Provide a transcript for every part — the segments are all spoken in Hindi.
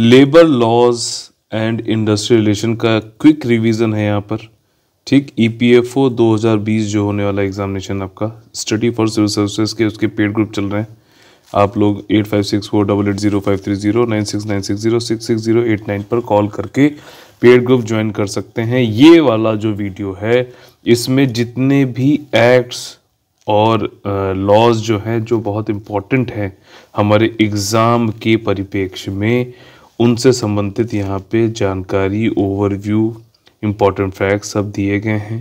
labour laws and industry relation का क्विक रिवीजन है यहाँ पर ठीक ई पी एफ ओ दो हज़ार बीस जो होने वाला एग्जामिनेशन आपका स्टडी फॉर सिविल सर्विसेज के उसके पेड ग्रुप चल रहे हैं आप लोग eight five six four double eight zero five three zero nine six nine six zero six six zero eight nine पर कॉल करके पेड ग्रुप ज्वाइन कर सकते हैं ये वाला जो वीडियो है इसमें जितने भी एक्ट्स और लॉज जो हैं जो बहुत इम्पॉर्टेंट हैं हमारे एग्ज़ाम के परिप्रेक्ष्य में उनसे संबंधित यहाँ पे जानकारी ओवरव्यू इम्पोर्टेंट फैक्ट सब दिए गए हैं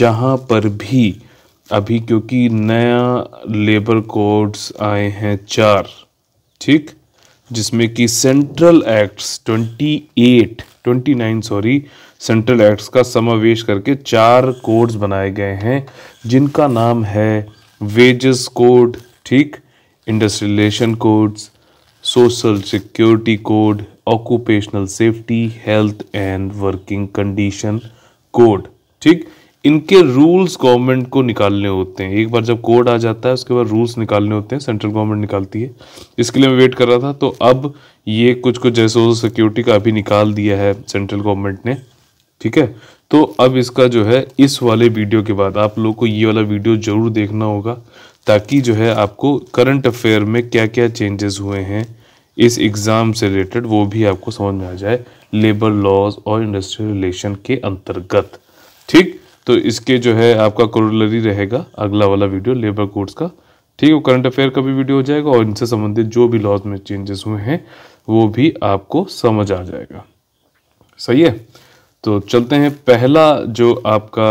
जहाँ पर भी अभी क्योंकि नया लेबर कोड्स आए हैं चार ठीक जिसमें कि central acts 28 29 sorry central acts का समावेश करके चार कोड्स बनाए गए हैं जिनका नाम है वेजेस कोड ठीक industrial relation codes social security code occupational safety health and working condition code ठीक इनके रूल्स गवर्नमेंट को निकालने होते हैं एक बार जब कोड आ जाता है उसके बाद रूल्स निकालने होते हैं सेंट्रल गवर्नमेंट निकालती है इसके लिए मैं वेट कर रहा था तो अब ये कुछ कुछ जैसे सोशल सिक्योरिटी का अभी निकाल दिया है सेंट्रल गवर्नमेंट ने ठीक है तो अब इसका जो है इस वाले वीडियो के बाद आप लोग को ये वाला वीडियो ज़रूर देखना होगा ताकि जो है आपको करंट अफेयर में क्या क्या चेंजेस हुए हैं इस एग्ज़ाम से रिलेटेड वो भी आपको समझ में आ जाए लेबर लॉज और इंडस्ट्रियल रिलेशन के अंतर्गत ठीक तो इसके जो है आपका कोरोलरी रहेगा अगला वाला वीडियो लेबर कोर्ट्स का ठीक है करंट अफेयर का भी वीडियो हो जाएगा और इनसे संबंधित जो भी लॉज में चेंजेस हुए हैं वो भी आपको समझ आ जाएगा सही है तो चलते हैं पहला जो आपका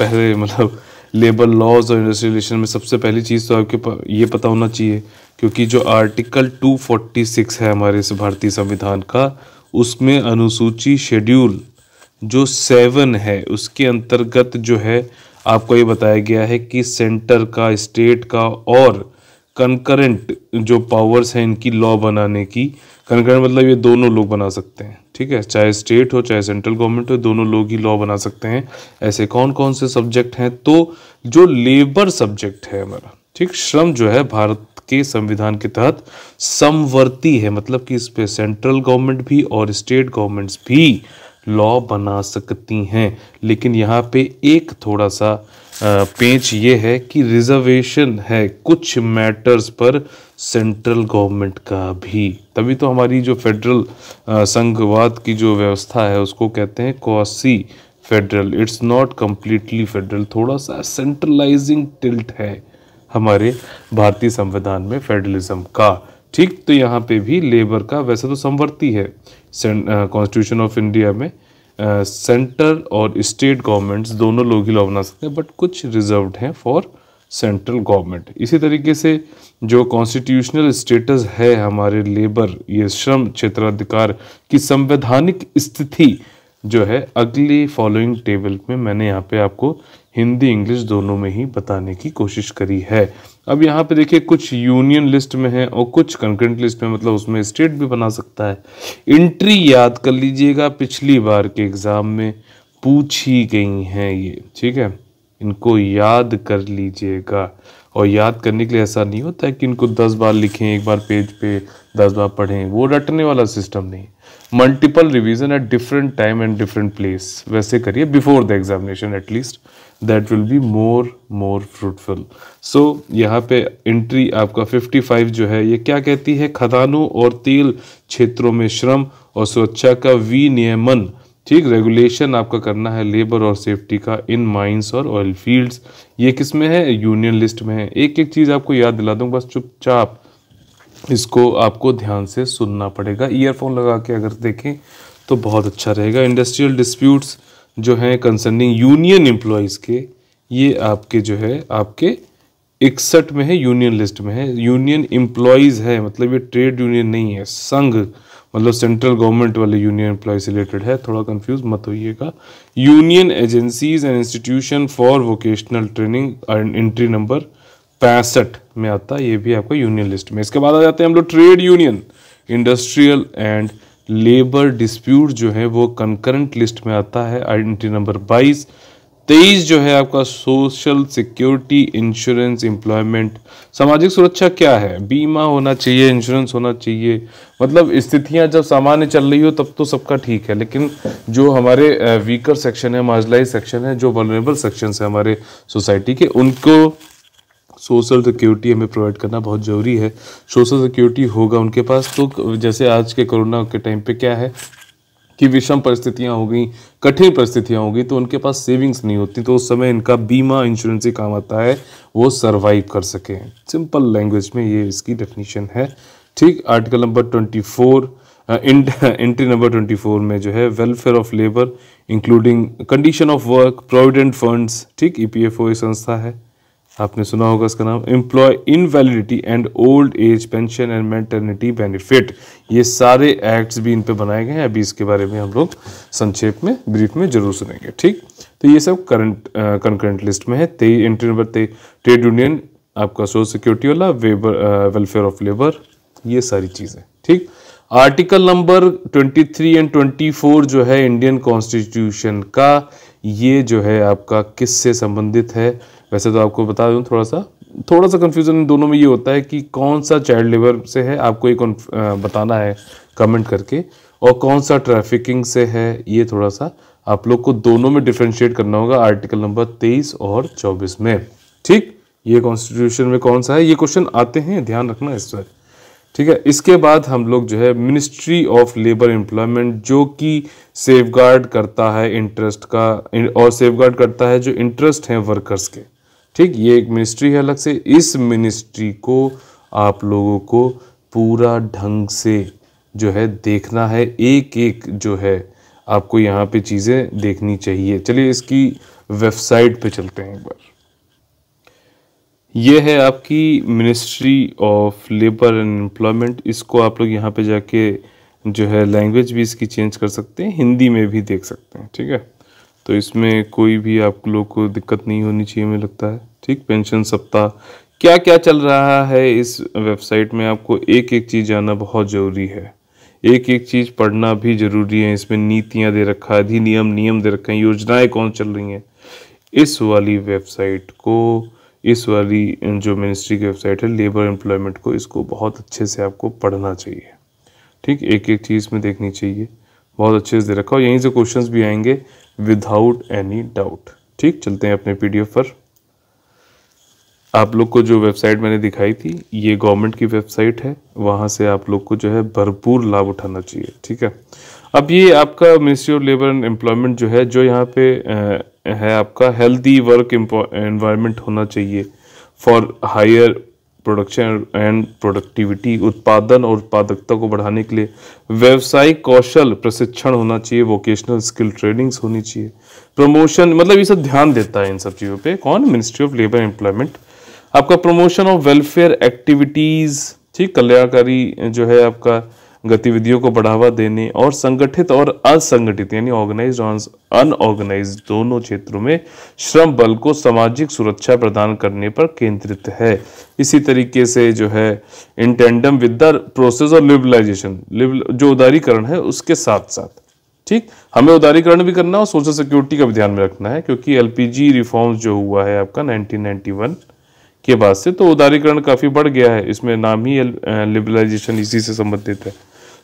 पहले मतलब लेबर लॉज और इंडस्ट्रियल रिलेशन में सबसे पहली चीज़ तो आपके ये पता होना चाहिए क्योंकि जो आर्टिकल 246 है हमारे इस भारतीय संविधान का उसमें अनुसूची शेड्यूल जो सेवन है उसके अंतर्गत जो है आपको ये बताया गया है कि सेंटर का स्टेट का और कंकरेंट जो पावर्स हैं इनकी लॉ बनाने की कंकरेंट मतलब ये दोनों लोग बना सकते हैं ठीक है चाहे स्टेट हो चाहे सेंट्रल गवर्नमेंट हो दोनों लोग ही लॉ बना सकते हैं ऐसे कौन कौन से सब्जेक्ट हैं तो जो लेबर सब्जेक्ट है हमारा ठीक श्रम जो है भारत के संविधान के तहत समवर्ती है मतलब कि इस पर सेंट्रल गवर्नमेंट भी और स्टेट गवर्नमेंट्स भी लॉ बना सकती हैं लेकिन यहाँ पे एक थोड़ा सा पेंच ये है कि रिजर्वेशन है कुछ मैटर्स पर सेंट्रल गवर्नमेंट का भी तभी तो हमारी जो फेडरल संघवाद की जो व्यवस्था है उसको कहते हैं quasi federal it's not completely federal थोड़ा सा सेंट्रलाइजिंग टिल्ट है हमारे भारतीय संविधान में फेडरलिज्म का ठीक तो यहाँ पे भी लेबर का वैसे तो संवर्ती है कॉन्स्टिट्यूशन ऑफ इंडिया में सेंटर और स्टेट गवर्नमेंट्स दोनों लोग ही लॉ बना सकते हैं बट कुछ रिजर्व्ड हैं फॉर सेंट्रल गवर्नमेंट इसी तरीके से जो कॉन्स्टिट्यूशनल स्टेटस है हमारे लेबर ये श्रम क्षेत्राधिकार की संवैधानिक स्थिति जो है अगली फॉलोइंग टेबल में मैंने यहाँ पे आपको हिंदी इंग्लिश दोनों में ही बताने की कोशिश करी है अब यहाँ पे देखिए कुछ यूनियन लिस्ट में है और कुछ कंकरेंट लिस्ट में मतलब उसमें स्टेट भी बना सकता है इंट्री याद कर लीजिएगा पिछली बार के एग्ज़ाम में पूछी गई हैं ये ठीक है इनको याद कर लीजिएगा और याद करने के लिए ऐसा नहीं होता है कि इनको दस बार लिखें एक बार पेज पे दस बार पढ़ें वो रटने वाला सिस्टम नहीं multiple revision at different time and different place वैसे करिए before the examination at least that will be more more fruitful so यहाँ पे एंट्री आपका 55 जो है ये क्या कहती है खदानों और तेल क्षेत्रों में श्रम और सुरक्षा का विनियमन ठीक रेगुलेशन आपका करना है लेबर और सेफ्टी का इन माइंस और ऑयल फील्ड्स ये किस में है यूनियन लिस्ट में है एक एक चीज़ आपको याद दिला दूँ बस चुपचाप इसको आपको ध्यान से सुनना पड़ेगा ईयरफोन लगा के अगर देखें तो बहुत अच्छा रहेगा इंडस्ट्रियल डिस्प्यूट्स जो हैं कंसर्निंग यूनियन एम्प्लॉयज़ के ये आपके जो है आपके इकसठ में है यूनियन लिस्ट में है यूनियन एम्प्लॉयज़ है मतलब ये ट्रेड यूनियन नहीं है संघ मतलब सेंट्रल गवर्नमेंट वाले यूनियन एम्प्लॉय से रिलेटेड है थोड़ा कंफ्यूज मत होइएगा union agencies and institution for vocational training entry number पैंसठ में आता है ये भी आपका यूनियन लिस्ट में इसके बाद आ जाते हैं हम लोग trade union industrial and labour dispute जो है वो कंकरेंट लिस्ट में आता है आइडेंटिटी नंबर बाईस तेईस जो है आपका सोशल सिक्योरिटी इंश्योरेंस एम्प्लॉयमेंट सामाजिक सुरक्षा क्या है बीमा होना चाहिए इंश्योरेंस होना चाहिए मतलब स्थितियां जब सामान्य चल रही हो तब तो सबका ठीक है लेकिन जो हमारे वीकर सेक्शन है मार्जलाइज सेक्शन है जो वनरेबल सेक्शन है हमारे सोसाइटी के उनको सोशल सिक्योरिटी हमें प्रोवाइड करना बहुत ज़रूरी है सोशल सिक्योरिटी होगा उनके पास तो जैसे आज के कोरोना के टाइम पे क्या है कि विषम परिस्थितियाँ हो गई कठिन परिस्थितियाँ हो गई तो उनके पास सेविंग्स नहीं होती तो उस समय इनका बीमा इंश्योरेंस ही काम आता है वो सर्वाइव कर सके सिंपल लैंग्वेज में ये इसकी डेफिनेशन है ठीक article number twenty four entry number twenty four में जो है welfare of labour including condition of work provident funds ठीक ई पी एफ ओ संस्था है आपने सुना होगा इसका नाम employ invalidity and old age pension and maternity benefit ये सारे एक्ट्स भी इन पे बनाए गए हैं अभी इसके बारे में हम लोग संक्षेप में ब्रीफ में जरूर सुनेंगे ठीक तो ये सब करंट कंकरेंट लिस्ट में है तेईस एंट्री नंबर ते ट्रेड यूनियन आपका सोशल सिक्योरिटी वाला वेबर वेलफेयर ऑफ लेबर ये सारी चीज़ें ठीक आर्टिकल नंबर 23 एंड 24 जो है इंडियन कॉन्स्टिट्यूशन का ये जो है आपका किससे संबंधित है वैसे तो आपको बता दूँ थोड़ा सा थोड़ा सा कन्फ्यूज़न दोनों में ये होता है कि कौन सा चाइल्ड लेबर से है आपको ये बताना है कमेंट करके और कौन सा ट्रैफिकिंग से है ये थोड़ा सा आप लोग को दोनों में डिफ्रेंशिएट करना होगा आर्टिकल नंबर तेईस और चौबीस में ठीक ये कॉन्स्टिट्यूशन में कौन सा है ये क्वेश्चन आते हैं ध्यान रखना इस पर ठीक है इसके बाद हम लोग जो है मिनिस्ट्री ऑफ लेबर एम्प्लॉयमेंट जो कि सेफ करता है इंटरेस्ट का और सेफ करता है जो इंटरेस्ट हैं वर्कर्स के ठीक ये एक मिनिस्ट्री है अलग से इस मिनिस्ट्री को आप लोगों को पूरा ढंग से जो है देखना है एक एक जो है आपको यहाँ पे चीज़ें देखनी चाहिए चलिए इसकी वेबसाइट पे चलते हैं एक बार ये है आपकी ministry of labour and employment इसको आप लोग यहाँ पे जाके जो है लैंग्वेज भी इसकी चेंज कर सकते हैं हिंदी में भी देख सकते हैं ठीक है तो इसमें कोई भी आप लोग को दिक्कत नहीं होनी चाहिए मुझे लगता है ठीक पेंशन सप्ताह क्या क्या चल रहा है इस वेबसाइट में आपको एक एक चीज़ जाना बहुत ज़रूरी है एक एक चीज़ पढ़ना भी ज़रूरी है इसमें नीतियाँ दे रखा है अधिनियम नियम दे रखे हैं योजनाएँ कौन चल रही हैं इस वाली वेबसाइट को इस वाली जो मिनिस्ट्री की वेबसाइट है लेबर एम्प्लॉयमेंट को इसको बहुत अच्छे से आपको पढ़ना चाहिए ठीक एक एक चीज़ में देखनी चाहिए बहुत अच्छे से दे रखा हो यहीं से क्वेश्चंस भी आएंगे विदाउट एनी डाउट ठीक चलते हैं अपने पीडीएफ पर आप लोग को जो वेबसाइट मैंने दिखाई थी ये गवर्नमेंट की वेबसाइट है वहाँ से आप लोग को जो है भरपूर लाभ उठाना चाहिए ठीक है अब ये आपका ministry of labour and employment जो है जो यहाँ पे है आपका हेल्दी वर्क एनवायरनमेंट होना चाहिए for higher production and productivity उत्पादन और उत्पादकता को बढ़ाने के लिए व्यवसायिक कौशल प्रशिक्षण होना चाहिए वोकेशनल स्किल ट्रेनिंग्स होनी चाहिए प्रमोशन मतलब ये सब ध्यान देता है इन सब चीज़ों पे कौन मिनिस्ट्री ऑफ लेबर एम्प्लॉयमेंट आपका प्रमोशन ऑफ वेलफेयर एक्टिविटीज़ ठीक कल्याणकारी जो है आपका गतिविधियों को बढ़ावा देने और संगठित और असंगठित यानी ऑर्गेनाइज और अनऑर्गेनाइज दोनों क्षेत्रों में श्रम बल को सामाजिक सुरक्षा प्रदान करने पर केंद्रित है इसी तरीके से जो है इंटेंडम विद द प्रोसेस और लिबलाइजेशन जो उदारीकरण है उसके साथ साथ ठीक हमें उदारीकरण भी करना और सोशल सिक्योरिटी का भी ध्यान में रखना है क्योंकि एलपीजी रिफॉर्म्स जो हुआ है आपका 1991 के बाद से तो उदारीकरण काफ़ी बढ़ गया है इसमें नाम ही लिबरलाइजेशन इसी से संबंधित है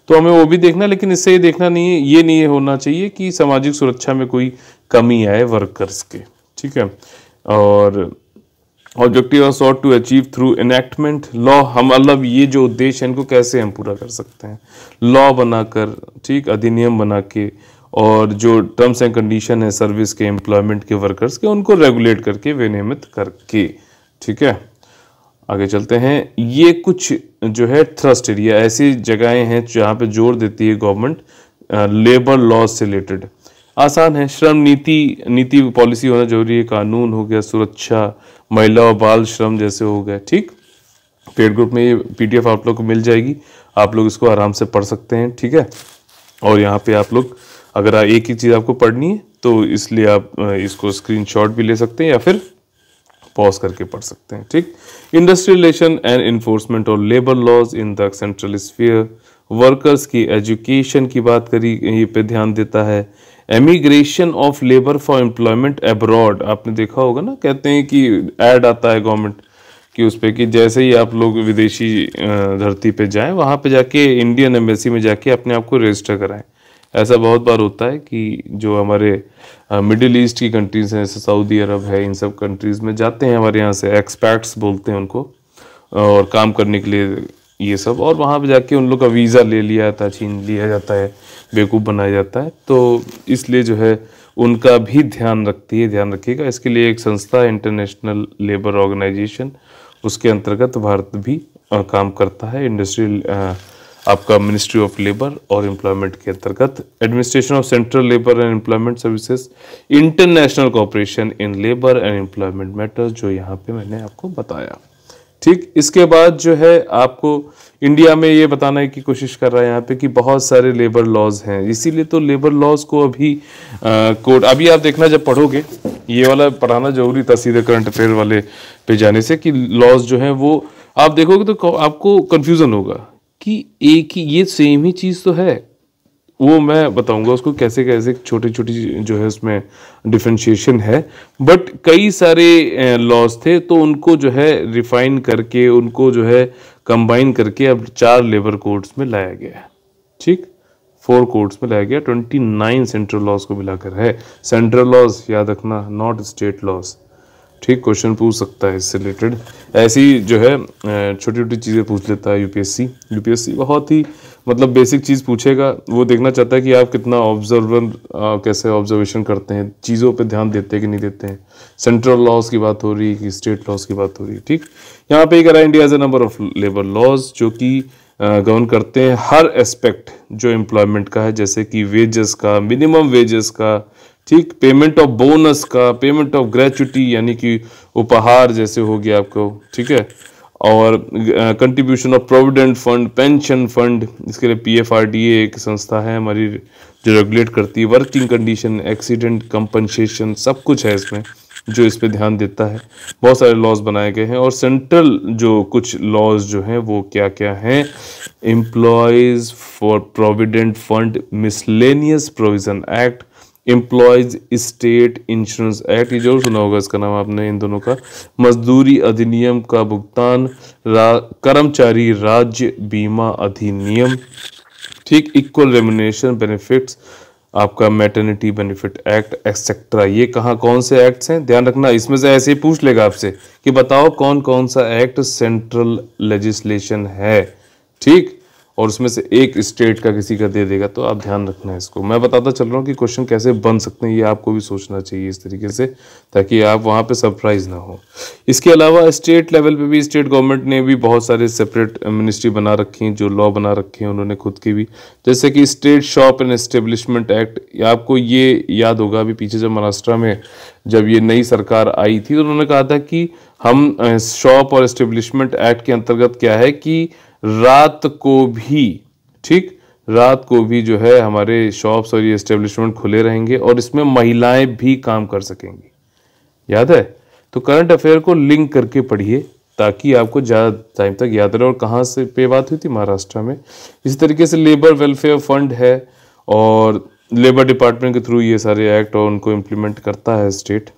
तो हमें वो भी देखना लेकिन इससे ये देखना नहीं है ये नहीं होना चाहिए कि सामाजिक सुरक्षा में कोई कमी आए वर्कर्स के ठीक है और objective of sought to achieve through enactment law हम मतलब ये जो उद्देश्य है इनको कैसे हम पूरा कर सकते हैं लॉ बनाकर ठीक अधिनियम बना के और जो टर्म्स एंड कंडीशन है सर्विस के एम्प्लॉयमेंट के वर्कर्स के उनको रेगुलेट करके विनियमित करके ठीक है आगे चलते हैं ये कुछ जो है थ्रस्ट एरिया ऐसी जगहें हैं जहाँ पे जोर देती है गवर्नमेंट लेबर लॉज से रिलेटेड आसान है श्रम नीति नीति पॉलिसी होना जरूरी है कानून हो गया सुरक्षा महिला और बाल श्रम जैसे हो गए ठीक पेड ग्रुप में ये पीडीएफ आप लोग को मिल जाएगी आप लोग इसको आराम से पढ़ सकते हैं ठीक है और यहाँ पे आप लोग अगर एक ही चीज़ आपको पढ़नी है तो इसलिए आप इसको स्क्रीनशॉट भी ले सकते हैं या फिर पॉज करके पढ़ सकते हैं ठीक इंडस्ट्रियलेशन एंड इन्फोर्समेंट और labour laws in the central sphere workers की एजुकेशन की बात करी ये पे ध्यान देता है emigration of labour for employment abroad आपने देखा होगा ना कहते हैं कि एड आता है गवर्नमेंट कि उस पर कि जैसे ही आप लोग विदेशी धरती पे जाएं वहाँ पे जाके इंडियन एम्बेसी में जाके अपने आप को रजिस्टर कराएं ऐसा बहुत बार होता है कि जो हमारे मिडिल ईस्ट की कंट्रीज़ हैं जैसे सऊदी अरब है इन सब कंट्रीज़ में जाते हैं हमारे यहाँ से एक्सपैक्ट्स बोलते हैं उनको और काम करने के लिए ये सब और वहाँ पर जाके उन लोग का वीज़ा ले लिया जाता है छीन लिया जाता है बेवकूफ़ बनाया जाता है तो इसलिए जो है उनका भी ध्यान रखती है ध्यान रखिएगा इसके लिए एक संस्था इंटरनेशनल लेबर ऑर्गेनाइजेशन उसके अंतर्गत भारत भी काम करता है इंडस्ट्रियल आपका मिनिस्ट्री ऑफ लेबर और एम्प्लॉयमेंट के अंतर्गत administration of central labour and employment services international cooperation in labour and employment matters जो यहाँ पे मैंने आपको बताया ठीक इसके बाद जो है आपको इंडिया में ये बताने की कोशिश कर रहा है यहाँ पे कि बहुत सारे लेबर लॉज हैं इसीलिए तो लेबर लॉज को अभी कोड अभी आप देखना जब पढ़ोगे ये वाला पढ़ाना जरूरी था सीधे करंट अफेयर वाले पे जाने से कि लॉज जो हैं वो आप देखोगे तो आपको कन्फ्यूज़न होगा कि एक ही ये सेम ही चीज़ तो है वो मैं बताऊंगा उसको कैसे कैसे छोटी छोटी जो है उसमें डिफ्रेंशिएशन है बट कई सारे लॉज थे तो उनको जो है रिफाइन करके उनको जो है कंबाइन करके अब चार लेबर कोड्स में लाया गया है ठीक फोर कोड्स में लाया गया ट्वेंटी नाइन सेंट्रल लॉज को मिलाकर है सेंट्रल लॉज याद रखना नॉट स्टेट लॉज ठीक क्वेश्चन पूछ सकता है इससे रिलेटेड ऐसी जो है छोटी छोटी चीज़ें पूछ लेता है यूपीएससी यूपीएससी बहुत ही मतलब बेसिक चीज़ पूछेगा वो देखना चाहता है कि आप कितना ऑब्जर्वर कैसे ऑब्जर्वेशन करते हैं चीज़ों पे ध्यान देते हैं कि नहीं देते हैं सेंट्रल लॉज की बात हो रही है कि स्टेट लॉज की बात हो रही है ठीक यहाँ पे करा India as a number of labour laws जो कि गवर्न करते हैं हर एस्पेक्ट जो एम्प्लॉयमेंट का है जैसे कि वेजेस का मिनिमम वेजेस का ठीक पेमेंट ऑफ बोनस का पेमेंट ऑफ ग्रेचुटी यानी कि उपहार जैसे हो गया आपको ठीक है और contribution of provident fund pension fund इसके लिए P F R D A एक संस्था है हमारी जो रेगुलेट करती है वर्किंग कंडीशन एक्सीडेंट कंपनसेशन सब कुछ है इसमें जो इस पर ध्यान देता है बहुत सारे लॉज बनाए गए हैं और सेंट्रल जो कुछ लॉज जो हैं वो क्या क्या हैं employees for provident fund miscellaneous provision act employees state insurance act ये जरूर सुना होगा इसका नाम आपने इन दोनों का मजदूरी अधिनियम का भुगतान रा, कर्मचारी राज्य बीमा अधिनियम ठीक इक्वल रेमुनेशन बेनिफिट्स आपका मेटर्निटी बेनिफिट एक्ट एक्सेट्रा ये कहाँ कौन से एक्ट्स हैं ध्यान रखना इसमें से ऐसे ही पूछ लेगा आपसे कि बताओ कौन कौन सा एक्ट सेंट्रल लेजिस्लेशन है ठीक और उसमें से एक स्टेट का किसी का दे देगा तो आप ध्यान रखना है इसको मैं बताता चल रहा हूँ कि क्वेश्चन कैसे बन सकते हैं ये आपको भी सोचना चाहिए इस तरीके से ताकि आप वहाँ पे सरप्राइज ना हो इसके अलावा स्टेट लेवल पे भी स्टेट गवर्नमेंट ने भी बहुत सारे सेपरेट मिनिस्ट्री बना रखी हैं जो लॉ बना रखे हैं उन्होंने खुद की भी जैसे कि state shop and establishment act आपको ये याद होगा अभी पीछे जब महाराष्ट्र में जब ये नई सरकार आई थी तो उन्होंने कहा था कि हम शॉप और एस्टेब्लिशमेंट एक्ट के अंतर्गत क्या है कि रात को भी ठीक रात को भी जो है हमारे शॉप्स और ये एस्टेब्लिशमेंट खुले रहेंगे और इसमें महिलाएं भी काम कर सकेंगी याद है तो करंट अफेयर को लिंक करके पढ़िए ताकि आपको ज़्यादा टाइम तक याद रहे और कहाँ से पे बात हुई थी महाराष्ट्र में इसी तरीके से लेबर वेलफेयर फंड है और लेबर डिपार्टमेंट के थ्रू ये सारे एक्ट और उनको इम्प्लीमेंट करता है स्टेट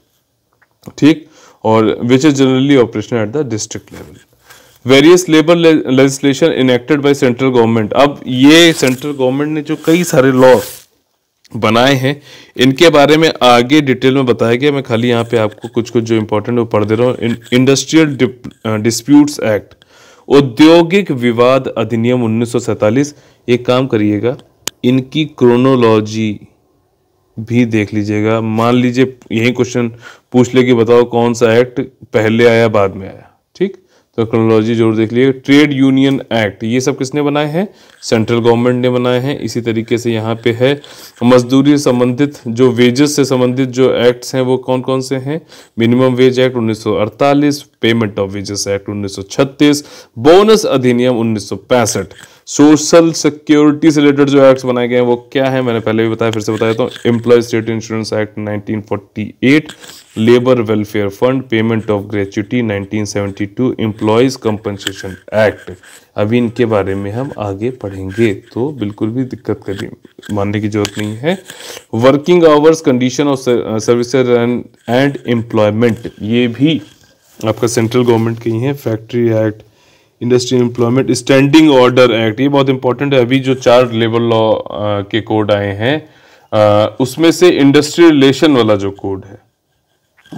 ठीक और which is generally operation at the district level various labour legislation enacted by central government अब ये सेंट्रल गवर्नमेंट ने जो कई सारे लॉ बनाए हैं इनके बारे में आगे डिटेल में बताया गया मैं खाली यहाँ पे आपको कुछ कुछ जो इम्पोर्टेंट वो पढ़ दे रहा हूँ इंडस्ट्रियल डिस्प्यूट्स एक्ट औद्योगिक विवाद अधिनियम 1947 एक काम करिएगा इनकी क्रोनोलॉजी भी देख लीजिएगा मान लीजिए यही क्वेश्चन पूछ ले कि बताओ कौन सा एक्ट पहले आया बाद में आया तो क्रोनोलॉजी जरूर देख लीजिए ट्रेड यूनियन एक्ट ये सब किसने बनाए हैं सेंट्रल गवर्नमेंट ने बनाए हैं इसी तरीके से यहाँ पे है मजदूरी संबंधित जो वेजेस से संबंधित जो एक्ट्स हैं वो कौन कौन से हैं minimum wage act 1948 payment of wages act 1936 bonus अधिनियम उन्नीस सोशल सिक्योरिटी से रिलेटेड जो एक्ट बनाए गए हैं वो क्या है मैंने पहले भी बताया फिर से बताया तो employ state insurance act 1948 labour welfare fund payment of gratuity 1972 employees compensation act अभी इनके बारे में हम आगे पढ़ेंगे तो बिल्कुल भी दिक्कत करी मानने की जरूरत नहीं है working hours condition of services and employment ये भी आपका सेंट्रल गवर्नमेंट के ही है factory act industry employment standing order act ये बहुत इंपॉर्टेंट है अभी जो चार लेबर लॉ के कोड आए हैं उसमें से इंडस्ट्री रिलेशन वाला जो कोड है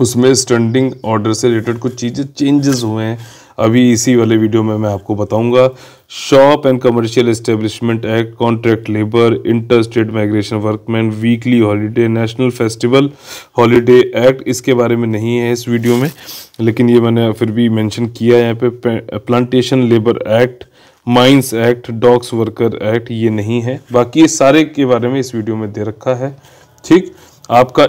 उसमें स्टैंडिंग ऑर्डर से रिलेटेड कुछ चीज़ें चेंजेस हुए हैं अभी इसी वाले वीडियो में मैं आपको बताऊंगा shop and commercial establishment act contract labour inter state migration workman weekly holiday national festival holiday act इसके बारे में नहीं है इस वीडियो में लेकिन ये मैंने फिर भी मैंशन किया यहाँ पे plantation labour act mines act docks worker act ये नहीं है बाकी ये सारे के बारे में इस वीडियो में दे रखा है ठीक आपका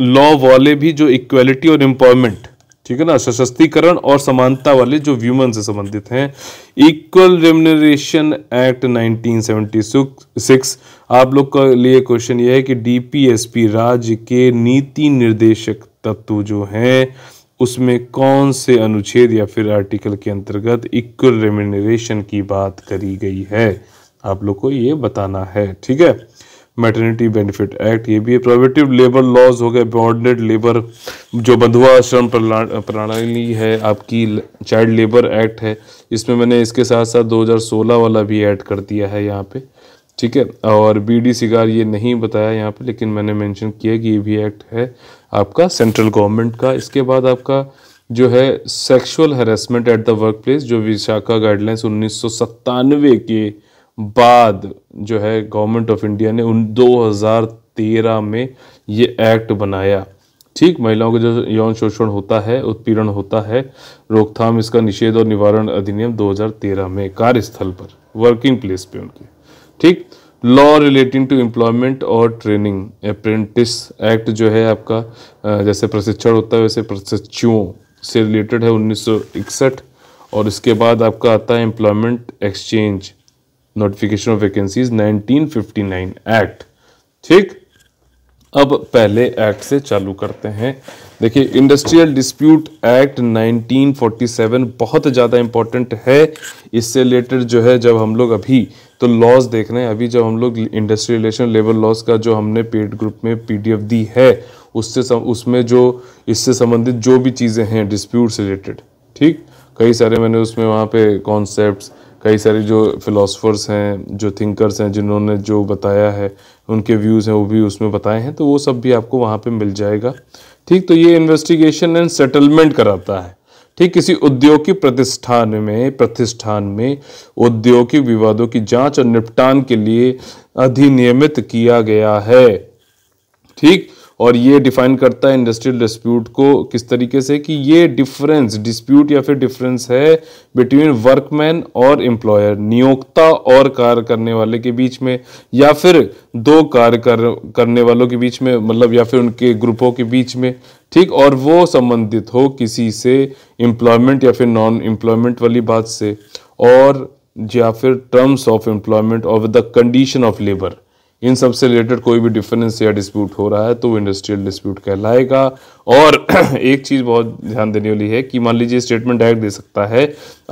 लॉ वाले भी जो इक्वलिटी और एम्पावरमेंट ठीक है ना सशक्तिकरण और समानता वाले जो व्यूमन से संबंधित हैं इक्वल रेमुनरेशन एक्ट 1976 आप लोग का लिए क्वेश्चन यह है कि डीपीएसपी राज्य के नीति निर्देशक तत्व जो हैं उसमें कौन से अनुच्छेद या फिर आर्टिकल के अंतर्गत इक्वल रेमुनरेशन की बात करी गई है आप लोग को ये बताना है ठीक है मेटर्निटी बेनिफिट एक्ट ये भी है प्रोवेटिव लेबर लॉज हो गए बॉन्डेड लेबर जो बंधुआ श्रम प्रणाली है आपकी चाइल्ड लेबर एक्ट है इसमें मैंने इसके साथ साथ 2016 वाला भी ऐड कर दिया है यहाँ पे ठीक है और बीडी सिगार ये नहीं बताया यहाँ पे लेकिन मैंने मेंशन किया कि ये भी एक्ट है आपका सेंट्रल गवर्नमेंट का इसके बाद आपका जो है sexual harassment at the work place जो विशाखा गाइडलाइंस उन्नीस के बाद जो है गवर्नमेंट ऑफ इंडिया ने उन 2013 में ये एक्ट बनाया ठीक महिलाओं का जो यौन शोषण होता है उत्पीड़न होता है रोकथाम इसका निषेध और निवारण अधिनियम 2013 में कार्यस्थल पर वर्किंग प्लेस पे उनके ठीक लॉ रिलेटिंग टू एम्प्लॉयमेंट और ट्रेनिंग अप्रेंटिस एक्ट जो है आपका जैसे प्रशिक्षण होता है वैसे प्रशिक्षुओं से रिलेटेड है उन्नीस और इसके बाद आपका आता है employment exchange notification of vacancies 1959 act ठीक अब पहले एक्ट से चालू करते हैं देखिए इंडस्ट्रियल डिस्प्यूट एक्ट 1947 बहुत ज़्यादा इंपॉर्टेंट है इससे रिलेटेड जो है जब हम लोग अभी तो लॉज देख रहे हैं अभी जब हम लोग इंडस्ट्रियल रिलेशन लेबर लॉस का जो हमने पेड ग्रुप में पीडीएफ दी है उससे उसमें जो इससे संबंधित जो भी चीज़ें हैं डिस्प्यूट से रिलेटेड ठीक कई सारे मैंने उसमें वहाँ पे कॉन्सेप्ट्स कई सारे जो फिलोसफर्स हैं जो थिंकर्स हैं जिन्होंने जो बताया है उनके व्यूज़ हैं वो भी उसमें बताए हैं तो वो सब भी आपको वहाँ पर मिल जाएगा ठीक तो ये इन्वेस्टिगेशन एंड सेटलमेंट कराता है ठीक किसी औद्योगिक प्रतिष्ठान में प्रतिष्ठान में औद्योगिक विवादों की जांच और निपटान के लिए अधिनियमित किया गया है ठीक और ये डिफाइन करता है इंडस्ट्रियल डिस्प्यूट को किस तरीके से कि ये डिफरेंस डिस्प्यूट या फिर डिफरेंस है बिटवीन वर्कमैन और एम्प्लॉयर नियोक्ता और कार्य करने वाले के बीच में या फिर दो कार्य कर, करने वालों के बीच में मतलब या फिर उनके ग्रुपों के बीच में ठीक और वो संबंधित हो किसी से एम्प्लॉयमेंट या फिर नॉन एम्प्लॉयमेंट वाली बात से और या फिर टर्म्स ऑफ एम्प्लॉयमेंट और द कंडीशन ऑफ लेबर इन सब से रिलेटेड कोई भी डिफरेंस या डिस्प्यूट हो रहा है तो वो इंडस्ट्रियल डिस्प्यूट कहलाएगा और एक चीज़ बहुत ध्यान देने वाली है कि मान लीजिए स्टेटमेंट डायरेक्ट दे सकता है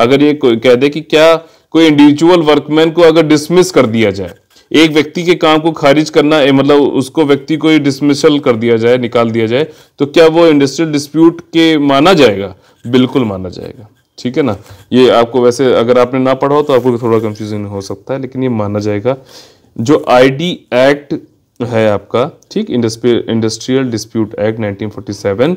अगर ये कह दे कि क्या कोई इंडिविजुअल वर्कमैन को अगर डिसमिस कर दिया जाए एक व्यक्ति के काम को खारिज करना मतलब उसको व्यक्ति को डिसमिसल कर दिया जाए निकाल दिया जाए तो क्या वो इंडस्ट्रियल डिस्प्यूट के माना जाएगा बिल्कुल माना जाएगा ठीक है ना ये आपको वैसे अगर आपने ना पढ़ा हो तो आपको थोड़ा कंफ्यूजन हो सकता है लेकिन ये माना जाएगा जो आईडी एक्ट है आपका ठीक इंडस्ट्रियल डिस्प्यूट एक्ट 1947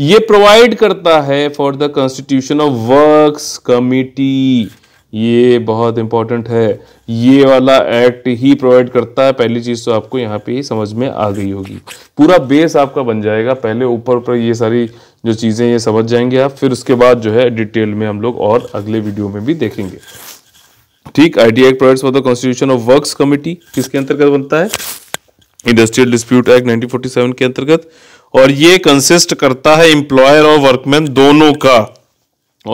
ये प्रोवाइड करता है for the constitution of works committee ये बहुत इंपॉर्टेंट है ये वाला एक्ट ही प्रोवाइड करता है पहली चीज़ तो आपको यहाँ पे ही समझ में आ गई होगी पूरा बेस आपका बन जाएगा पहले ऊपर ऊपर ये सारी जो चीज़ें ये समझ जाएंगे आप फिर उसके बाद जो है डिटेल में हम लोग और अगले वीडियो में भी देखेंगे ठीक ID act provides for the constitution of works committee किसके अंतर्गत बनता है इंडस्ट्रियल डिस्प्यूट एक्ट 1947 के अंतर्गत और ये कंसिस्ट करता है इंप्लॉयर और वर्कमैन दोनों का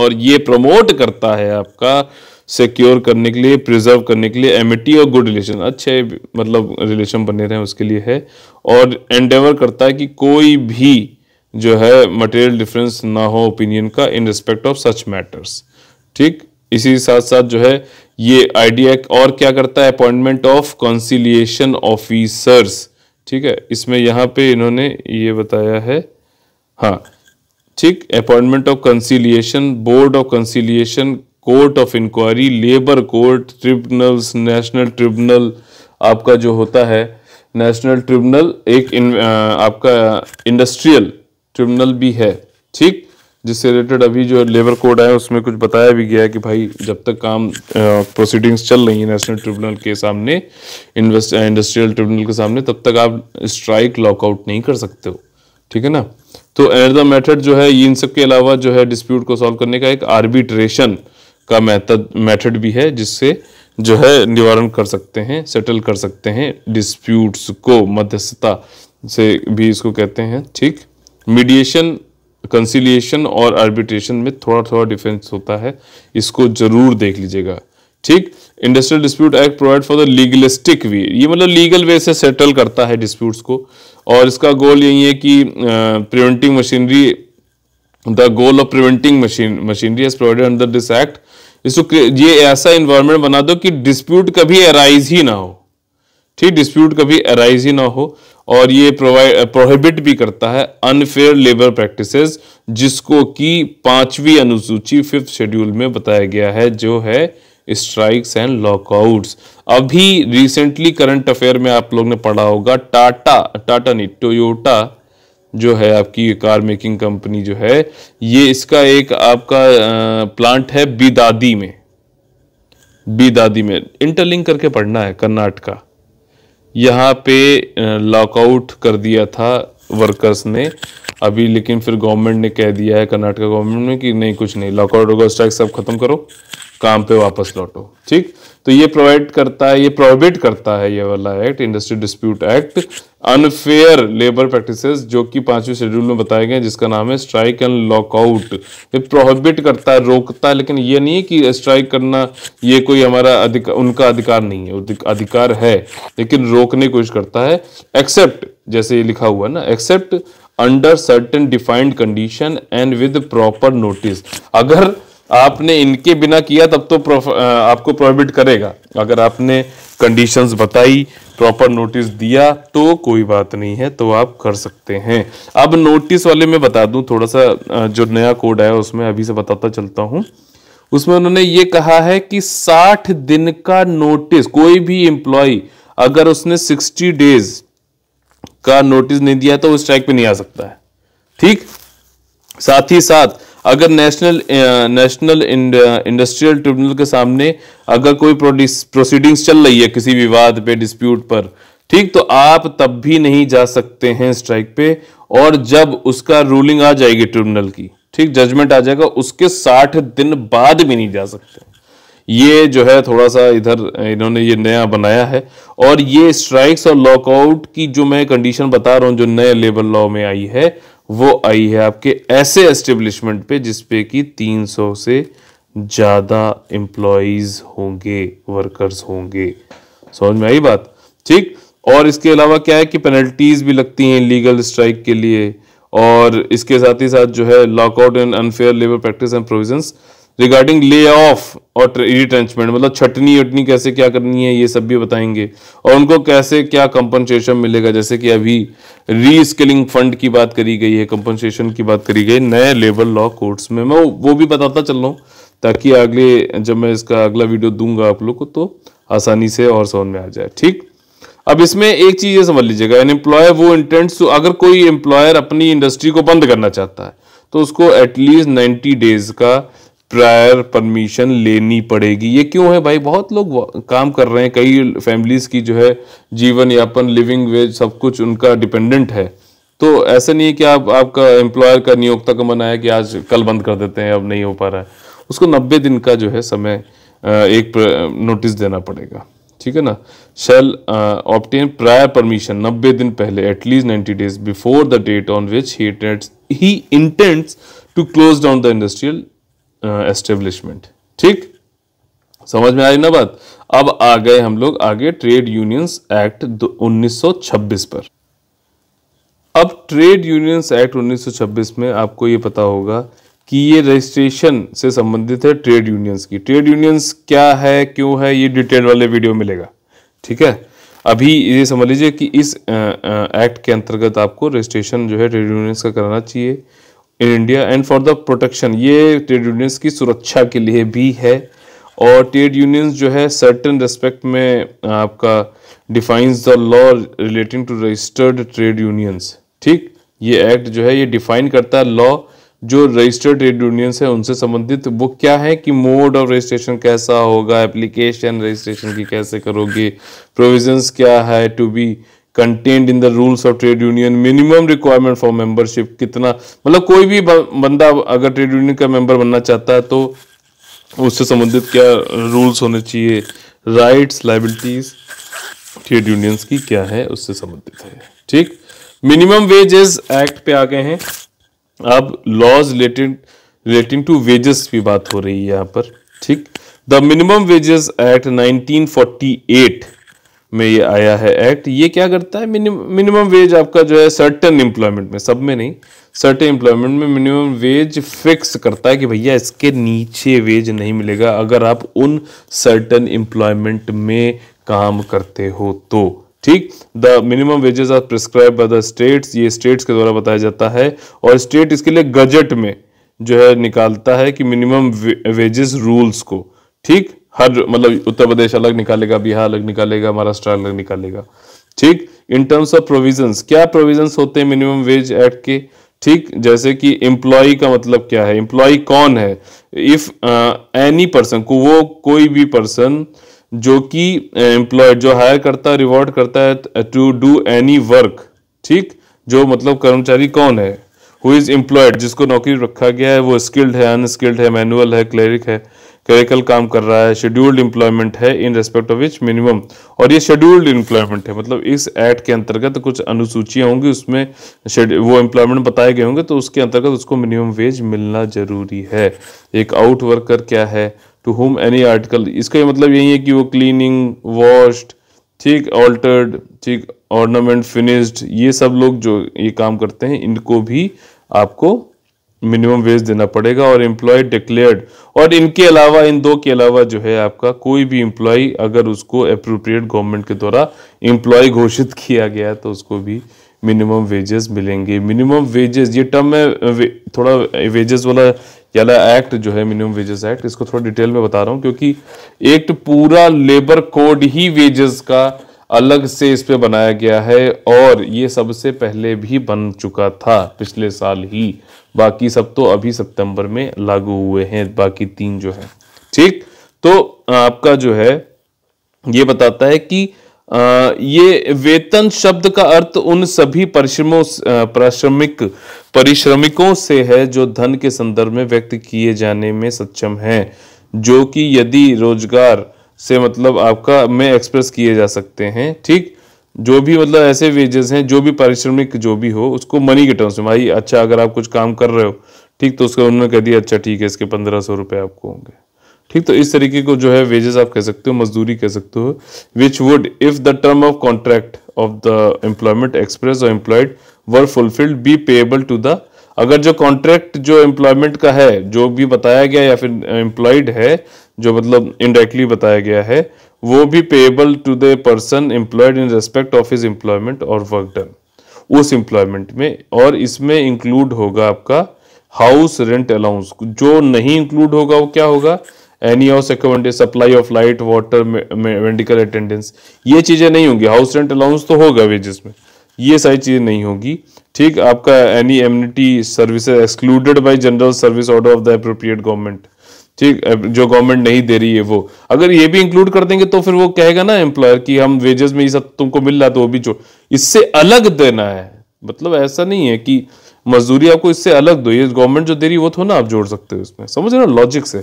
और ये प्रमोट करता है आपका सिक्योर करने के लिए प्रिजर्व करने के लिए एमिटी और गुड रिलेशन अच्छे मतलब रिलेशन बने रहे उसके लिए है और एंडेवर करता है कि कोई भी जो है मटेरियल डिफरेंस ना हो ओपिनियन का in respect of such matters ठीक इसी साथ साथ जो है ये आइडिया और क्या करता है अपॉइंटमेंट ऑफ कॉन्सिलिएशन ऑफिसर्स ठीक है इसमें यहां पे इन्होंने ये बताया है हाँ ठीक appointment of conciliation board of conciliation court of inquiry labour court tribunals national tribunal आपका जो होता है नेशनल ट्रिब्यूनल एक इन, आ, आपका इंडस्ट्रियल ट्रिब्यूनल भी है ठीक जिससे रिलेटेड अभी जो लेबर कोड है उसमें कुछ बताया भी गया है कि भाई जब तक काम प्रोसीडिंग्स चल रही है नेशनल ट्रिब्यूनल के सामने इंडस्ट्रियल ट्रिब्यूनल के सामने तब तक आप स्ट्राइक लॉकआउट नहीं कर सकते हो ठीक है ना तो द मेथड जो है ये इन सब के अलावा जो है डिस्प्यूट को सॉल्व करने का एक आर्बिट्रेशन का मेथड मेथड भी है जिससे जो है निवारण कर सकते हैं सेटल कर सकते हैं डिस्प्यूट्स को मध्यस्थता से भी इसको कहते हैं ठीक मीडिएशन कंसिलिएशन और आर्बिट्रेशन में थोड़ा थोड़ा डिफरेंस होता है इसको जरूर देख लीजिएगा ठीक industrial dispute act provide for the legalistic way ये मतलब लीगल वे से सेटल करता है डिस्प्यूट्स को और इसका गोल यही है कि preventing machinery the goal of preventing machine machinery as provided under this act इसको ये ऐसा इन्वायरमेंट बना दो कि डिस्प्यूट कभी अराइज ही ना हो ठीक डिस्प्यूट कभी अराइज ही ना हो और ये प्रोवाइड प्रोहिबिट भी करता है अनफेयर लेबर प्रैक्टिसेस जिसको कि पांचवी अनुसूची फिफ्थ शेड्यूल में बताया गया है जो है स्ट्राइक्स एंड लॉकआउट्स अभी रिसेंटली करंट अफेयर में आप लोग ने पढ़ा होगा टाटा टाटा नहीं टोयोटा जो है आपकी कार मेकिंग कंपनी जो है ये इसका एक आपका प्लांट है बीदादी में बीदादी में इंटरलिंक करके पढ़ना है कर्नाटका यहाँ पे लॉकआउट कर दिया था वर्कर्स ने अभी लेकिन फिर गवर्नमेंट ने कह दिया है कर्नाटका गवर्नमेंट ने कि नहीं कुछ नहीं लॉकआउट होगा स्ट्राइक सब खत्म करो काम पे वापस लौटो ठीक तो ये प्रोवाइड करता है ये प्रोहिबिट करता है ये वाला act industry dispute act unfair labour practices जो कि पांचवी शेड्यूल में बताए गए जिसका नाम है स्ट्राइक एंड लॉकआउट ये प्रोहिबिट करता है रोकता है लेकिन ये नहीं है कि स्ट्राइक करना ये कोई हमारा अधिकार उनका अधिकार नहीं है अधिकार है लेकिन रोकने की कोशिश करता है एक्सेप्ट जैसे ये लिखा हुआ ना except under certain defined condition and with proper notice अगर आपने इनके बिना किया तब तो आपको प्रोहिबिट करेगा अगर आपने कंडीशंस बताई प्रॉपर नोटिस दिया तो कोई बात नहीं है तो आप कर सकते हैं अब नोटिस वाले में बता दूं थोड़ा सा जो नया कोड आया उसमें अभी से बताता चलता हूं उसमें उन्होंने ये कहा है कि 60 दिन का नोटिस कोई भी एम्प्लॉय अगर उसने 60 डेज का नोटिस नहीं दिया तो वो स्ट्राइक पे नहीं आ सकता है ठीक साथ ही साथ अगर नेशनल नेशनल इंडस्ट्रियल ट्रिब्यूनल के सामने अगर कोई प्रोसीडिंग्स चल रही है किसी विवाद पे डिस्प्यूट पर ठीक तो आप तब भी नहीं जा सकते हैं स्ट्राइक पे और जब उसका रूलिंग आ जाएगी ट्रिब्यूनल की ठीक जजमेंट आ जाएगा उसके साठ दिन बाद भी नहीं जा सकते ये जो है थोड़ा सा इधर इन्होंने ये नया बनाया है और ये स्ट्राइक्स और लॉकआउट की जो मैं कंडीशन बता रहा हूँ जो नए लेबर लॉ में आई है वो आई है आपके ऐसे एस्टेब्लिशमेंट पे जिसपे कि 300 से ज़्यादा एम्प्लॉज होंगे वर्कर्स होंगे समझ में आई बात ठीक और इसके अलावा क्या है कि पेनल्टीज़ भी लगती हैं लीगल स्ट्राइक के लिए और इसके साथ ही साथ जो है lockout and unfair labour practice and provisions regarding lay off और रिट्रेंचमेंट मतलब छटनी उटनी कैसे क्या करनी है ये सब भी बताएंगे और उनको कैसे क्या कंपनसेशन मिलेगा जैसे कि अभी रीस्किलिंग फंड की बात करी गई है कंपनसेशन की बात करी गई नए लेबर लॉ कोर्ट्स में मैं वो भी बताता चल रहा हूँ ताकि अगले जब मैं इसका अगला वीडियो दूंगा आप लोग को तो आसानी से और समझ में आ जाए ठीक अब इसमें एक चीज ये समझ लीजिएगा एन एम्प्लॉयर वो इंटेंट्स अगर कोई एम्प्लॉयर अपनी इंडस्ट्री को बंद करना चाहता है तो उसको एटलीस्ट 90 डेज का प्रायर परमिशन लेनी पड़ेगी ये क्यों है भाई बहुत लोग काम कर रहे हैं कई फैमिलीज़ की जो है जीवन यापन लिविंग वेज सब कुछ उनका डिपेंडेंट है तो ऐसा नहीं है कि आप आपका एम्प्लॉयर का नियोक्ता का मना है कि आज कल बंद कर देते हैं अब नहीं हो पा रहा है उसको नब्बे दिन का जो है समय एक नोटिस देना पड़ेगा ठीक है ना शेल ऑप्टेन प्रायर परमिशन नब्बे दिन पहले at least ninety days before the date on which he intends to close down the industrial establishment ठीक समझ में आई ना बात अब आ गए हम लोग आगे ट्रेड यूनियंस एक्ट 1926 पर अब ट्रेड यूनियंस एक्ट 1926 में आपको ये पता होगा कि ये रजिस्ट्रेशन से संबंधित है ट्रेड यूनियंस की ट्रेड यूनियंस क्या है क्यों है ये डिटेल वाले वीडियो मिलेगा ठीक है अभी ये समझ लीजिए कि इस एक्ट के अंतर्गत आपको रजिस्ट्रेशन जो है ट्रेड यूनियंस का कराना चाहिए in India and for the protection ये ट्रेड यूनियंस की सुरक्षा के लिए भी है और ट्रेड यूनियंस जो है सर्टन रेस्पेक्ट में आपका defines the law relating to registered trade unions ठीक ये एक्ट जो है ये डिफाइन करता है लॉ जो रजिस्टर्ड ट्रेड यूनियंस है उनसे संबंधित वो क्या है कि मोड ऑफ रजिस्ट्रेशन कैसा होगा एप्लीकेशन रजिस्ट्रेशन की कैसे करोगे प्रोविजंस क्या है to be content in the rules of trade union minimum requirement for membership कितना मतलब कोई भी बंदा अगर ट्रेड यूनियन का मेंबर बनना चाहता है तो उससे संबंधित क्या रूल्स होने चाहिए राइट्स लाइबिलिटीज ट्रेड यूनियंस की क्या है उससे संबंधित है ठीक मिनिमम वेजेस एक्ट पे आ गए हैं अब laws related relating to wages की बात हो रही है यहाँ पर ठीक द मिनिमम वेजेस एक्ट 1948 में ये आया है एक्ट ये क्या करता है मिनिमम वेज आपका जो है सर्टन एम्प्लॉयमेंट में सब में नहीं सर्टन एम्प्लॉयमेंट में मिनिमम वेज फिक्स करता है कि भैया इसके नीचे वेज नहीं मिलेगा अगर आप उन सर्टन एम्प्लॉयमेंट में काम करते हो तो ठीक the minimum wages are prescribe by the states ये स्टेट्स के द्वारा बताया जाता है और स्टेट इसके लिए गजट में जो है निकालता है कि मिनिमम वेजेस रूल्स को ठीक हर मतलब उत्तर प्रदेश अलग निकालेगा बिहार अलग निकालेगा महाराष्ट्र अलग निकालेगा ठीक इन टर्म्स ऑफ प्रोविजंस क्या प्रोविजंस होते हैं मिनिमम वेज एक्ट के ठीक जैसे कि एम्प्लॉय का मतलब क्या है एम्प्लॉय कौन है इफ एनी पर्सन को वो कोई भी पर्सन जो कि एम्प्लॉयड uh, जो हायर करता है रिवॉर्ड करता है टू डू एनी वर्क ठीक जो मतलब कर्मचारी कौन है हु इज एम्प्लॉयड जिसको नौकरी रखा गया है वो स्किल्ड है अनस्किल्ड है मैनुअल है क्लरिक है क्लरिकल काम कर रहा है शेड्यूल्ड एम्प्लॉयमेंट है in respect of which minimum और ये शेड्यूल्ड एम्प्लॉयमेंट है मतलब इस एक्ट के अंतर्गत कुछ अनुसूचियाँ होंगी उसमें वो एम्प्लॉयमेंट बताए गए होंगे तो उसके अंतर्गत उसको मिनिमम वेज मिलना जरूरी है एक आउट वर्कर क्या है टू होम एनी आर्टिकल इसका मतलब यही है कि वो क्लीनिंग वॉश्ड ठीक ऑल्टर्ड ठीक ऑर्नामेंट फिनिश्ड ये सब लोग जो ये काम करते हैं इनको भी आपको मिनिमम वेज देना पड़ेगा और एम्प्लॉय डिक्लेयर्ड और इनके अलावा इन दो के अलावा जो है आपका कोई भी एम्प्लॉय अगर उसको अप्रोप्रिएट गवर्नमेंट के द्वारा एम्प्लॉय घोषित किया गया तो उसको भी मिनिमम वेजेस मिलेंगे मिनिमम वेजेस ये टर्म में थोड़ा वेजेस वाला याला एक्ट जो है मिनिमम वेजेस एक्ट इसको थोड़ा डिटेल में बता रहा हूँ क्योंकि एक तो पूरा लेबर कोड ही वेजेस का अलग से इस पर बनाया गया है और ये सबसे पहले भी बन चुका था पिछले साल ही बाकी सब तो अभी सितंबर में लागू हुए हैं बाकी तीन जो है ठीक तो आपका जो है ये बताता है कि आ, ये वेतन शब्द का अर्थ उन सभी परिश्रमों पारिश्रमिक परिश्रमिकों से है जो धन के संदर्भ में व्यक्त किए जाने में सक्षम है जो कि यदि रोजगार से मतलब आपका में एक्सप्रेस किए जा सकते हैं ठीक जो भी मतलब ऐसे वेजेस हैं जो भी पारिश्रमिक जो भी हो उसको मनी के टर्म्स में भाई अच्छा अगर आप कुछ काम कर रहे हो ठीक तो उसका उन्होंने कह दिया अच्छा ठीक है इसके पंद्रह सौ रुपये आपको होंगे ठीक तो इस तरीके को जो है वेजेस आप कह सकते हो मजदूरी कह सकते हो which would if the term of contract of the employment express और employed were fulfilled be payable to the अगर जो कॉन्ट्रैक्ट जो एम्प्लॉयमेंट का है जो भी बताया गया या फिर एम्प्लॉयड है जो मतलब इनडायरेक्टली बताया गया है वो भी payable to the person employed in respect of his employment और वर्क डन उस एम्प्लॉयमेंट में और इसमें इंक्लूड होगा आपका हाउस रेंट अलाउंस जो नहीं इंक्लूड होगा वो क्या होगा any house accommodation supply of light water medical attendance ये चीज़ें नहीं होंगी हाउस रेंट अलाउंस तो होगा वेजेस में ये सारी चीज़ें नहीं होगी ठीक आपका any amenity services excluded by general service order of the appropriate government ठीक जो गवर्नमेंट नहीं दे रही है वो अगर ये भी इंक्लूड कर देंगे तो फिर वो कहेगा ना एम्प्लॉयर कि हम वेजेस में ये सब तुमको मिल रहा तो वो भी जो इससे अलग देना है मतलब ऐसा नहीं है कि मजदूरी आपको इससे अलग दो ये गवर्नमेंट जो दे रही है वो थोड़ा आप जोड़ सकते हो इसमें समझ रहे ना लॉजिक से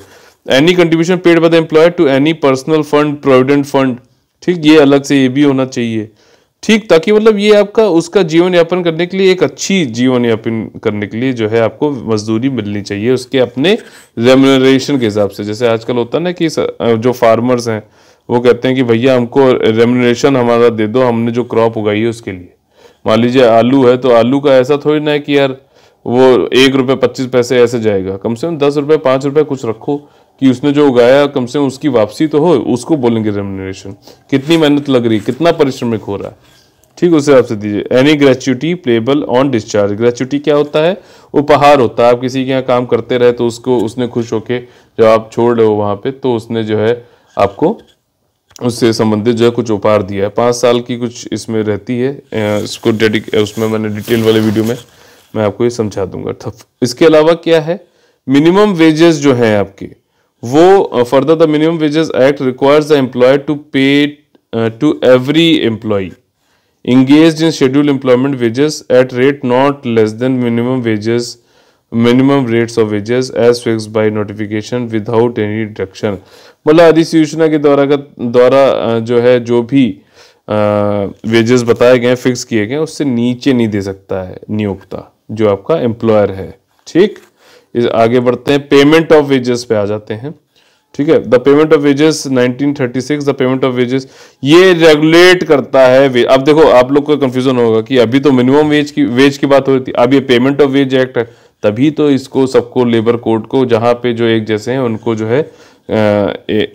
any contribution paid by the employer to any personal fund provident fund ठीक ये अलग से ये भी होना चाहिए ठीक ताकि मतलब ये आपका उसका जीवन यापन करने के लिए एक अच्छी जीवन यापन करने के लिए जो है आपको मजदूरी मिलनी चाहिए उसके अपने रेम्यूनरेशन के हिसाब से जैसे आजकल होता है ना कि जो फार्मर्स हैं वो कहते हैं कि भैया हमको रेम्यूनरेशन हमारा दे दो हमने जो क्रॉप उगाई है उसके लिए मान लीजिए आलू है तो आलू का ऐसा थोड़ी ना है कि यार वो एक रुपये पच्चीस पैसे ऐसे जाएगा कम से कम दस रुपये पाँच रुपये कुछ रखो कि उसने जो उगाया कम से कम उसकी वापसी तो हो उसको बोलेंगे रेमुनरेशन कितनी मेहनत लग रही कितना परिश्रमिक हो रहा है ठीक उसे आपसे दीजिए any gratuity payable on discharge gratuity क्या होता है उपहार होता है आप किसी के यहाँ काम करते रहे तो उसको उसने खुश होके जब आप छोड़ रहे हो वहाँ पे तो उसने जो है आपको उससे संबंधित जो है कुछ उपहार दिया है पाँच साल की कुछ इसमें रहती है इसको डेडिक उसमें मैंने डिटेल वाले वीडियो में मैं आपको ये समझा दूंगा तो इसके अलावा क्या है मिनिमम वेजेस जो हैं आपके वो further the minimum wages act requires the employer to pay to every employee engaged in scheduled employment wages at rate not less than minimum wages minimum rates of wages as fixed by notification without any deduction मतलब अधिसूचना के द्वारा का द्वारा जो है जो भी वेजेस बताए गए फिक्स किए गए उससे नीचे नहीं दे सकता है नियोक्ता जो आपका एम्प्लॉयर है ठीक इस आगे बढ़ते हैं पेमेंट ऑफ वेजेस पे आ जाते हैं ठीक है the payment of wages 1936 the payment of wages ये रेगुलेट करता है अब देखो आप लोग को कंफ्यूजन होगा कि अभी तो मिनिमम वेज की वेज की बात हो रही थी अब ये पेमेंट ऑफ वेज एक्ट है तभी तो इसको सबको लेबर कोड को जहां पे जो एक जैसे हैं उनको जो है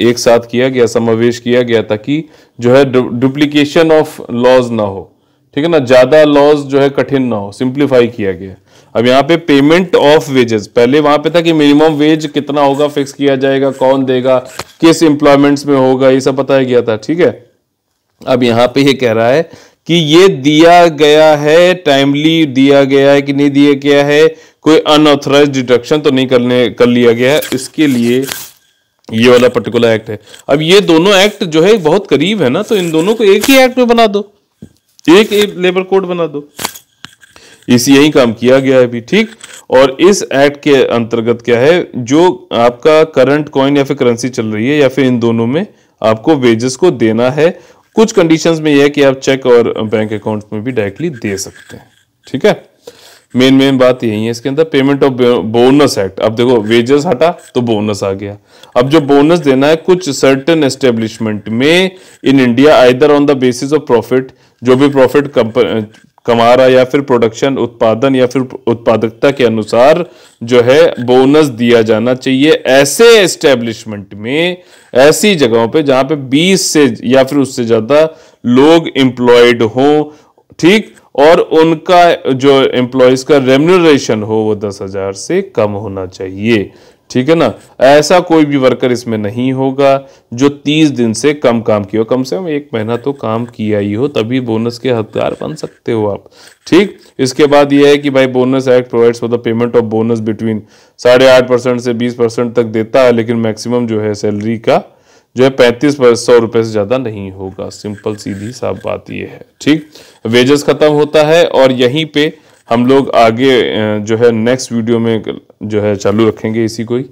एक साथ किया गया समावेश किया गया ताकि जो है डुप्लीकेशन ऑफ लॉज ना हो ठीक है ना ज़्यादा लॉज जो है कठिन ना हो सिंप्लीफाई किया गया अब यहाँ पे पेमेंट ऑफ वेजेस पहले वहां पे था कि मिनिमम वेज कितना होगा फिक्स किया जाएगा कौन देगा किस एम्प्लॉयमेंट्स में होगा ये सब बताया गया था ठीक है अब यहाँ पे ये कह रहा है कि ये दिया गया है टाइमली दिया गया है कि नहीं दिया गया है कोई अनऑथराइज डिडक्शन तो नहीं करने कर लिया गया है इसके लिए ये वाला पर्टिकुलर एक्ट है अब ये दोनों एक्ट जो है बहुत करीब है ना तो इन दोनों को एक ही एक्ट में बना दो एक, एक लेबर कोड बना दो इस यही काम किया गया है अभी ठीक और इस एक्ट के अंतर्गत क्या है जो आपका करंट कॉइन या फिर करेंसी चल रही है या फिर इन दोनों में आपको वेजेस को देना है कुछ कंडीशंस में यह है कि आप चेक और बैंक अकाउंट में भी डायरेक्टली दे सकते हैं ठीक है मेन मेन बात यही है इसके अंदर पेमेंट ऑफ बोनस एक्ट अब देखो वेजेस हटा तो बोनस आ गया अब जो बोनस देना है कुछ सर्टेन एस्टेब्लिशमेंट में in India either on the basis of profit जो भी प्रॉफिट कमा रहा या फिर प्रोडक्शन उत्पादन या फिर उत्पादकता के अनुसार जो है बोनस दिया जाना चाहिए ऐसे एस्टेब्लिशमेंट में ऐसी जगहों पे जहां पे 20 से या फिर उससे ज़्यादा लोग एम्प्लॉयड हो ठीक और उनका जो एम्प्लॉयज़ का रेम्यूनरेशन हो वो दस हज़ार से कम होना चाहिए ठीक है ना ऐसा कोई भी वर्कर इसमें नहीं होगा जो तीस दिन से कम काम किया कम से कम एक महीना तो काम किया ही हो तभी बोनस के हकदार बन सकते हो आप ठीक इसके बाद यह है कि भाई bonus act provides for the payment of bonus between साढ़े आठ परसेंट से बीस परसेंट तक देता है लेकिन मैक्सिमम जो है सैलरी का जो है पैंतीस सौ रुपए से ज़्यादा नहीं होगा सिंपल सीधी साफ बात यह है ठीक वेजेस ख़त्म होता है और यहीं पे हम लोग आगे जो है नेक्स्ट वीडियो में जो है चालू रखेंगे इसी को ही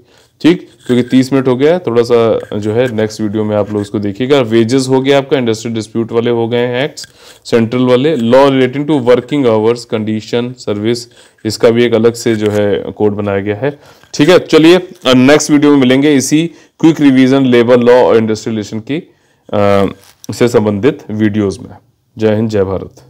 ठीक क्योंकि तीस मिनट हो गया है थोड़ा सा जो है नेक्स्ट वीडियो में आप लोग उसको देखिएगा वेजेस हो गया आपका इंडस्ट्रियल डिस्प्यूट वाले हो गए हैं एक्ट सेंट्रल वाले law relating to working hours condition service इसका भी एक अलग से जो है कोड बनाया गया है ठीक है चलिए नेक्स्ट वीडियो में मिलेंगे इसी क्विक रिविजन लेबर लॉ और इंडस्ट्रियलेशन की आ, से संबंधित वीडियोज में जय हिंद जय भारत